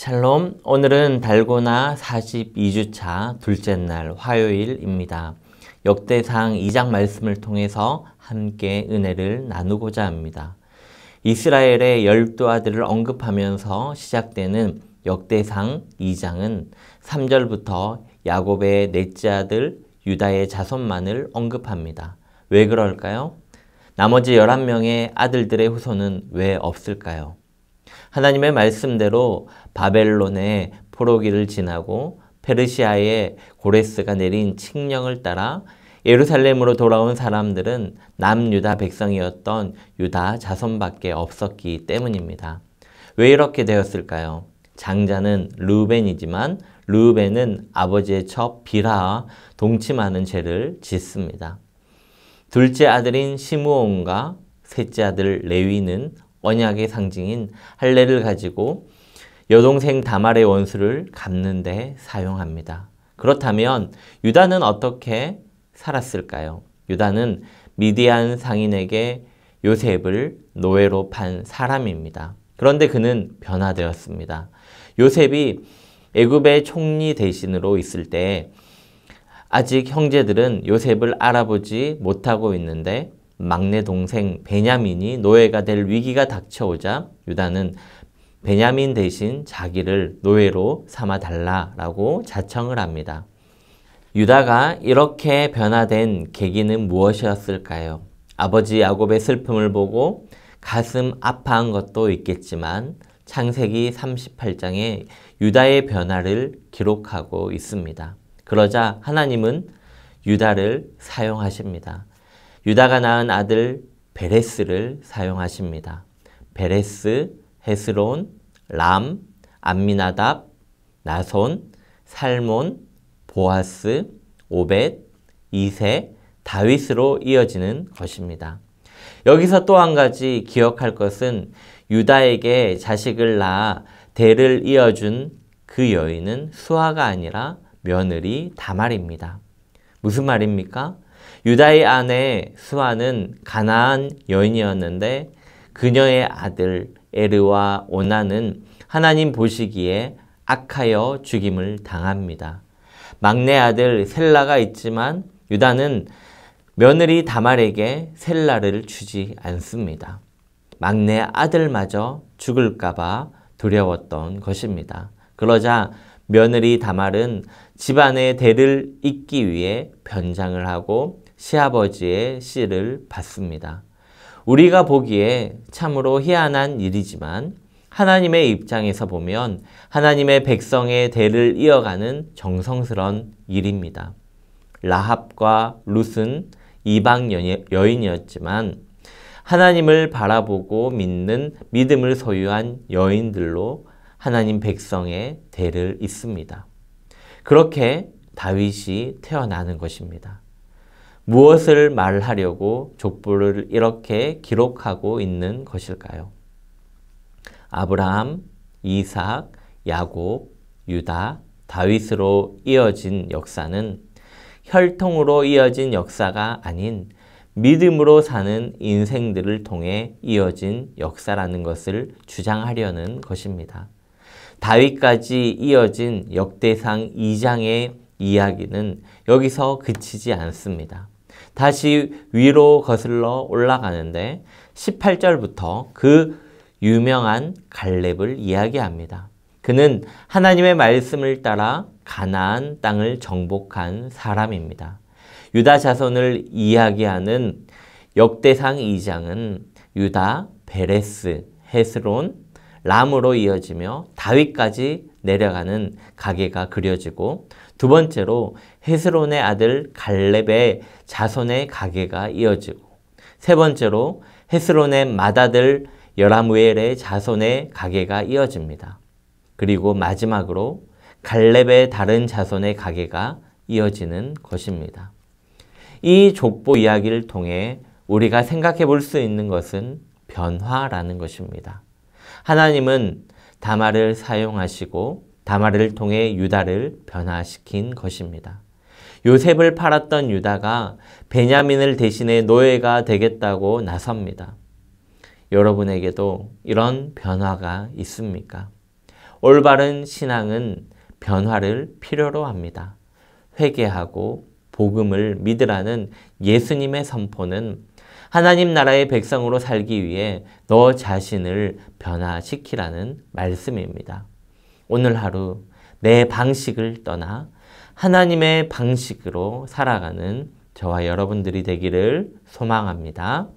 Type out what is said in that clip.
샬롬, 오늘은 달고나 42주차 둘째 날 화요일입니다. 역대상 2장 말씀을 통해서 함께 은혜를 나누고자 합니다. 이스라엘의 열두 아들을 언급하면서 시작되는 역대상 2장은 3절부터 야곱의 넷째 아들 유다의 자손만을 언급합니다. 왜 그럴까요? 나머지 11명의 아들들의 후손은 왜 없을까요? 하나님의 말씀대로 바벨론의 포로기를 지나고 페르시아의 고레스가 내린 칙령을 따라 예루살렘으로 돌아온 사람들은 남유다 백성이었던 유다 자손밖에 없었기 때문입니다. 왜 이렇게 되었을까요? 장자는 르벤이지만 르벤은 아버지의 첩 비라와 동침하는 죄를 짓습니다. 둘째 아들인 시므온과 셋째 아들 레위는 언약의 상징인 할례를 가지고 여동생 다말의 원수를 갚는 데 사용합니다. 그렇다면 유다는 어떻게 살았을까요? 유다는 미디안 상인에게 요셉을 노예로 판 사람입니다. 그런데 그는 변화되었습니다. 요셉이 애굽의 총리 대신으로 있을 때 아직 형제들은 요셉을 알아보지 못하고 있는데 막내 동생 베냐민이 노예가 될 위기가 닥쳐오자 유다는 베냐민 대신 자기를 노예로 삼아달라라고 자청을 합니다. 유다가 이렇게 변화된 계기는 무엇이었을까요? 아버지 야곱의 슬픔을 보고 가슴 아파한 것도 있겠지만 창세기 38장에 유다의 변화를 기록하고 있습니다. 그러자 하나님은 유다를 사용하십니다. 유다가 낳은 아들 베레스를 사용하십니다. 베레스, 헤스론, 람, 암미나답, 나손, 살몬, 보아스, 오벳, 이세, 다윗으로 이어지는 것입니다. 여기서 또 한 가지 기억할 것은 유다에게 자식을 낳아 대를 이어준 그 여인은 수아가 아니라 며느리 다말입니다. 무슨 말입니까? 유다의 아내 수아는 가나안 여인이었는데 그녀의 아들 에르와 오나는 하나님 보시기에 악하여 죽임을 당합니다. 막내 아들 셀라가 있지만 유다는 며느리 다말에게 셀라를 주지 않습니다. 막내 아들마저 죽을까봐 두려웠던 것입니다. 그러자 며느리 다말은 집안의 대를 잇기 위해 변장을 하고 시아버지의 씨를 받습니다. 우리가 보기에 참으로 희한한 일이지만 하나님의 입장에서 보면 하나님의 백성의 대를 이어가는 정성스런 일입니다. 라합과 룻은 이방 여인이었지만 하나님을 바라보고 믿는 믿음을 소유한 여인들로 하나님 백성의 대를 잇습니다. 그렇게 다윗이 태어나는 것입니다. 무엇을 말하려고 족보를 이렇게 기록하고 있는 것일까요? 아브라함, 이삭, 야곱, 유다, 다윗으로 이어진 역사는 혈통으로 이어진 역사가 아닌 믿음으로 사는 인생들을 통해 이어진 역사라는 것을 주장하려는 것입니다. 다윗까지 이어진 역대상 2장의 이야기는 여기서 그치지 않습니다. 다시 위로 거슬러 올라가는데 18절부터 그 유명한 갈렙을 이야기합니다. 그는 하나님의 말씀을 따라 가나안 땅을 정복한 사람입니다. 유다 자손을 이야기하는 역대상 2장은 유다, 베레스, 헤스론, 람으로 이어지며 다윗까지 내려가는 가게가 그려지고 두 번째로 헤스론의 아들 갈렙의 자손의 가게가 이어지고 세 번째로 헤스론의 맏아들 여라무엘의 자손의 가게가 이어집니다. 그리고 마지막으로 갈렙의 다른 자손의 가게가 이어지는 것입니다. 이 족보 이야기를 통해 우리가 생각해 볼 수 있는 것은 변화라는 것입니다. 하나님은 다마를 사용하시고 다마를 통해 유다를 변화시킨 것입니다. 요셉을 팔았던 유다가 베냐민을 대신해 노예가 되겠다고 나섭니다. 여러분에게도 이런 변화가 있습니까? 올바른 신앙은 변화를 필요로 합니다. 회개하고 복음을 믿으라는 예수님의 선포는 하나님 나라의 백성으로 살기 위해 너 자신을 변화시키라는 말씀입니다. 오늘 하루 내 방식을 떠나 하나님의 방식으로 살아가는 저와 여러분들이 되기를 소망합니다.